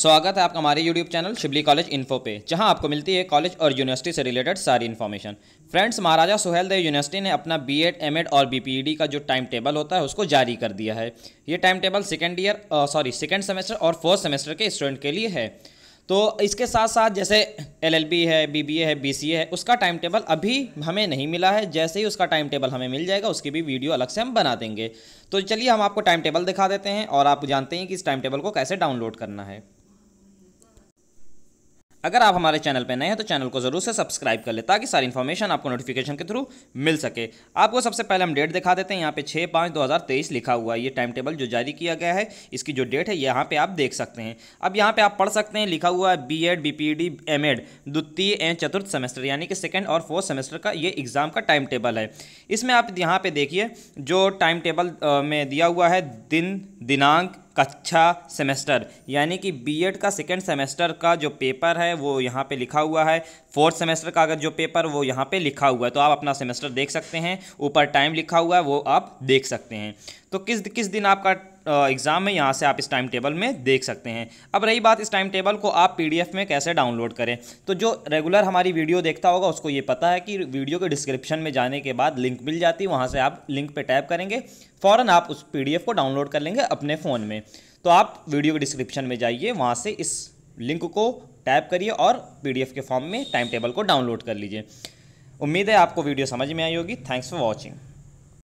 स्वागत है आपका हमारे YouTube channel Shibli college info पे जहां आपको मिलती है कॉलेज और यूनिवर्सिटी से रिलेटेड सारी information friends Maharaja Suheldev University ने अपना बी एड एम एड और डी e का जो टाइम टेबल होता है उसको जारी कर दिया है ये time table second year sorry second semester और फर्स्ट सेमेस्टर के स्टूडेंट के लिए है तो इसके साथ साथ जैसे बी है ए है ए है उसका टाइम टेबल अभी हमें नहीं मिला है जैसे ही उसका टाइम टेबल हमें मिल जाएगा उसकी भी वीडियो अलग से हम बना देंगे तो चलिए हम आपको टाइम टेबल दिखा देते हैं और आप जानते हैं कि इस टाइम टेबल को कैसे डाउनलोड करना है अगर आप हमारे चैनल पर नए हैं तो चैनल को जरूर से सब्सक्राइब कर ले ताकि सारी इन्फॉर्मेशन आपको नोटिफिकेशन के थ्रू मिल सके आपको सबसे पहले हम डेट दिखा देते हैं यहाँ पे छः पाँच दो हज़ार तेईस लिखा हुआ है ये टाइम टेबल जो जारी किया गया है इसकी जो डेट है यहाँ पर आप देख सकते हैं अब यहाँ पर आप पढ़ सकते हैं लिखा हुआ है B Ed B P D M Ed द्वितीय एंड चतुर्थ सेमेस्टर यानी कि सेकेंड और फोर्थ सेमेस्टर का ये एग्ज़ाम का टाइम टेबल है इसमें आप यहाँ पर देखिए जो टाइम टेबल में दिया हुआ है दिन दिनांक कक्षा सेमेस्टर यानी कि बीएड का सेकेंड सेमेस्टर का जो पेपर है वो यहाँ पे लिखा हुआ है फोर्थ सेमेस्टर का अगर जो पेपर वो यहाँ पे लिखा हुआ है तो आप अपना सेमेस्टर देख सकते हैं ऊपर टाइम लिखा हुआ है वो आप देख सकते हैं तो किस किस दिन आपका एग्ज़ाम में यहाँ से आप इस टाइम टेबल में देख सकते हैं अब रही बात इस टाइम टेबल को आप पीडीएफ में कैसे डाउनलोड करें तो जो रेगुलर हमारी वीडियो देखता होगा उसको ये पता है कि वीडियो के डिस्क्रिप्शन में जाने के बाद लिंक मिल जाती है वहाँ से आप लिंक पर टैप करेंगे फ़ौरन आप उस पी को डाउनलोड कर लेंगे अपने फ़ोन में तो आप वीडियो के डिस्क्रिप्शन में जाइए वहाँ से इस लिंक को टैप करिए और पी के फॉर्म में टाइम टेबल को डाउनलोड कर लीजिए उम्मीद है आपको वीडियो समझ में आई होगी थैंक्स फॉर वॉचिंग